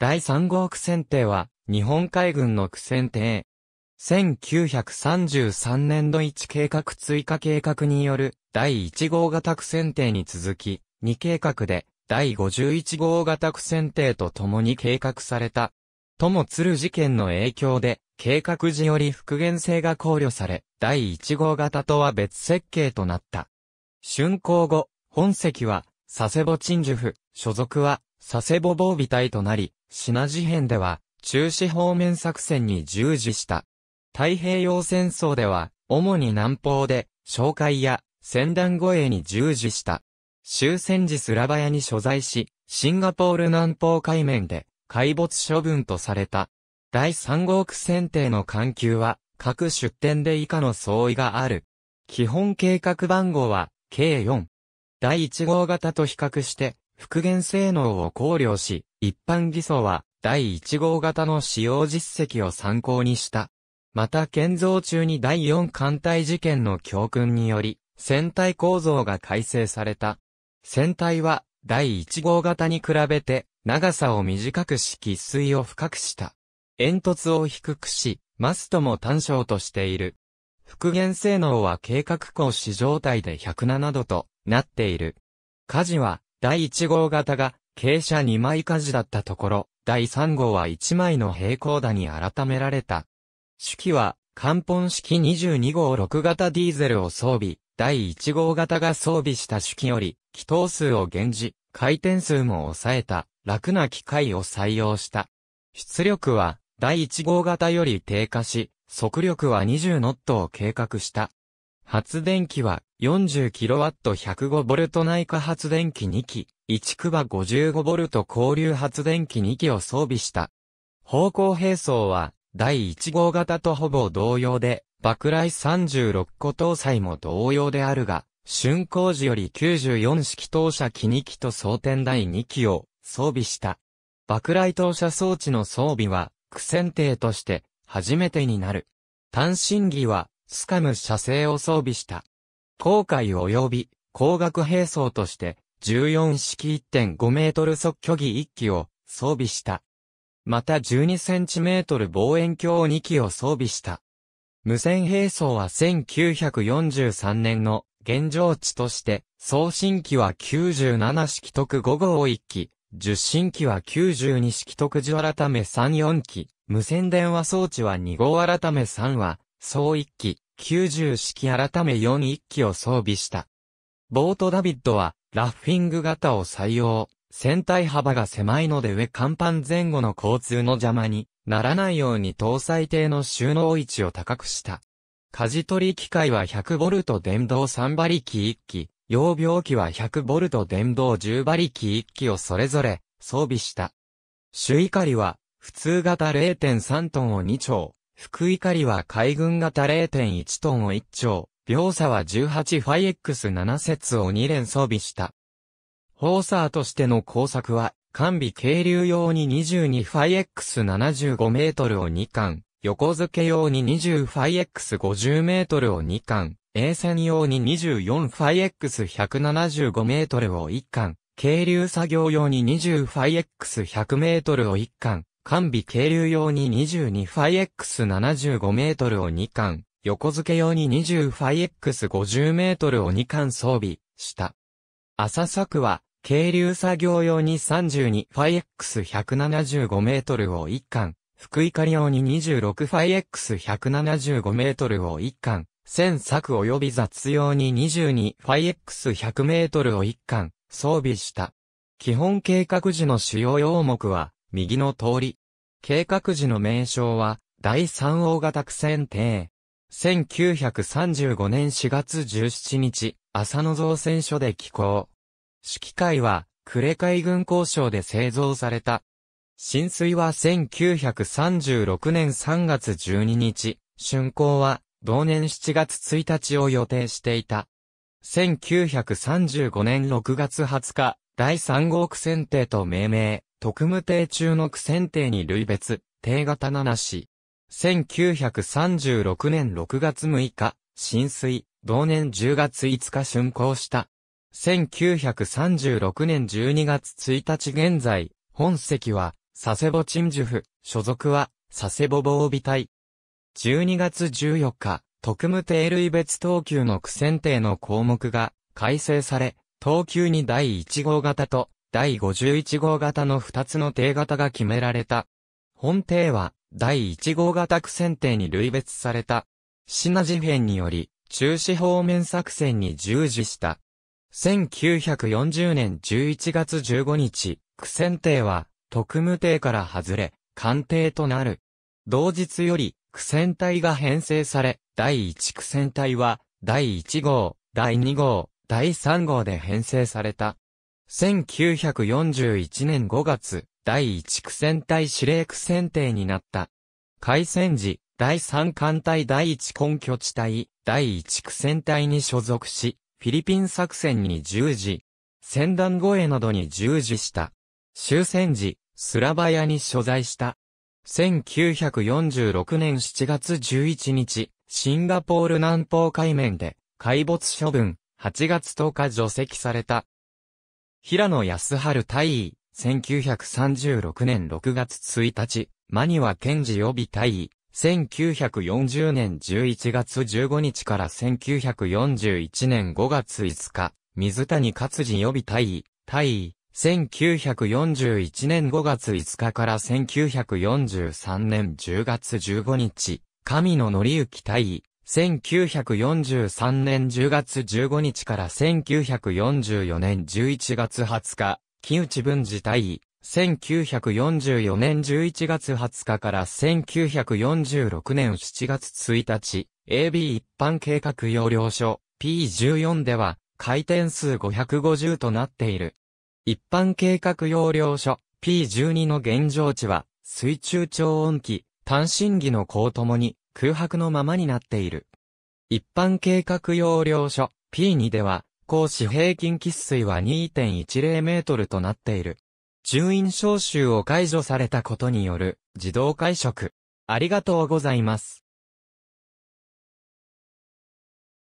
第3号区選艇は、日本海軍の区戦艇。1933年度1計画追加計画による第1号型区選艇に続き、2計画で第51号型区選艇と共に計画された。ともつる事件の影響で、計画時より復元性が考慮され、第1号型とは別設計となった。竣工後、本席は、佐世保鎮守府、所属は、佐世保防備隊となり、品事変では、中止方面作戦に従事した。太平洋戦争では、主に南方で、紹介や、戦団護衛に従事した。終戦時スラバヤに所在し、シンガポール南方海面で、海没処分とされた。第三号区選定の環級は、各出典で以下の相違がある。基本計画番号は、計4。第1号型と比較して、復元性能を考慮し、一般偽装は第1号型の使用実績を参考にした。また建造中に第4艦隊事件の教訓により、船体構造が改正された。船体は第1号型に比べて長さを短くし喫水を深くした。煙突を低くし、マストも短小としている。復元性能は計画行使状態で107度となっている。火事は第1号型が傾斜2枚舵だったところ、第3号は1枚の平行打に改められた。式は、関本式22号6型ディーゼルを装備、第1号型が装備した式より、気筒数を減じ、回転数も抑えた、楽な機械を採用した。出力は、第1号型より低下し、速力は20ノットを計画した。発電機は 40kW105V 内科発電機2機、1区は 55V 交流発電機2機を装備した。方向並走は第1号型とほぼ同様で、爆雷36個搭載も同様であるが、竣工時より94式投射機2機と装填台2機を装備した。爆雷投射装置の装備は、苦戦艇として初めてになる。単身儀はスカム射精を装備した。航海及び光学兵装として14式1.5メートル速距離1機を装備した。また12センチメートル望遠鏡2機を装備した。無線兵装は1943年の現状値として、送信機は97式特5号1機、受信機は92式特10改め34機、無線電話装置は2号改め3は、総1機、90式改め41機を装備した。ボートダビッドは、ラッフィング型を採用。船体幅が狭いので上甲板前後の交通の邪魔にならないように搭載艇の収納位置を高くした。舵取り機械は1 0 0ト電動3馬力1機、用病機は1 0 0ト電動10馬力1機をそれぞれ装備した。主怒りは普通型0.3トンを2丁、福井狩りは海軍型0.1トンを1丁、秒差は18ファイ X7 節を2連装備した。ホーサーとしての工作は、完備軽流用に22ファイ X75 メートルを2巻、横付け用に20ファイ X50 メートルを2巻、衛線用に24ファイ X175 メートルを1巻、軽流作業用に20ファイ X100 メートルを1巻、完備軽流用に2 2 f i x 7 5 m を2巻、横付け用に2 0 f i x 5 0 m を2巻装備した。朝佐は、軽流作業用に3 2 f i x 1 7 5 m を1巻、福井下用に2 6 f i x 1 7 5 m を1巻、千作及び雑用に2 2 f i x 1 0 0 m を1巻、装備した。基本計画時の主要用目は、右の通り。計画時の名称は、第三大型区戦艇。1935年4月17日、浅野造船所で寄港。指揮会は、呉海軍交渉で製造された。浸水は1936年3月12日、竣工は同年7月1日を予定していた。1935年6月20日、第3号区選定と命名、特務艇中の苦戦艇に類別、艇型7し。1936年6月6日、浸水、同年10月5日竣工した。1936年12月1日現在、本席は、佐世保鎮守府、所属は、佐世保防備隊。12月14日、特務艇類別等級の苦戦艇の項目が改正され、等級に第1号型と第51号型の2つの艇型が決められた。本艇は、第1号型苦戦艇に類別された。シナ事変により、中止方面作戦に従事した。1940年11月15日、苦戦艇は、特務艇から外れ、艦艇となる。同日より、苦戦隊が編成され、第1苦戦隊は、第1号、第2号、第3号で編成された。1941年5月、第1区戦隊司令区選定になった。開戦時、第3艦隊第1根拠地帯、第1区戦隊に所属し、フィリピン作戦に従事、戦団護衛などに従事した。終戦時、スラバヤに所在した。1946年7月11日、シンガポール南方海面で、海没処分、8月10日除籍された。平野康春大尉、1936年6月1日、マニワ健治予備大尉、1940年11月15日から1941年5月5日、水谷勝治予備大尉、大尉、1941年5月5日から1943年10月15日、神野則之大尉、1943年10月15日から1944年11月20日、木内文治大尉、1944年11月20日から1946年7月1日、AB 一般計画要領書 P14 では、回転数550となっている。一般計画要領書 P12 の現状値は、水中超音機、単身儀の項ともに、空白のままになっている。一般計画要領書 P2 では、公私平均喫水は2.10メートルとなっている。順位招集を解除されたことによる自動解食。ありがとうございます。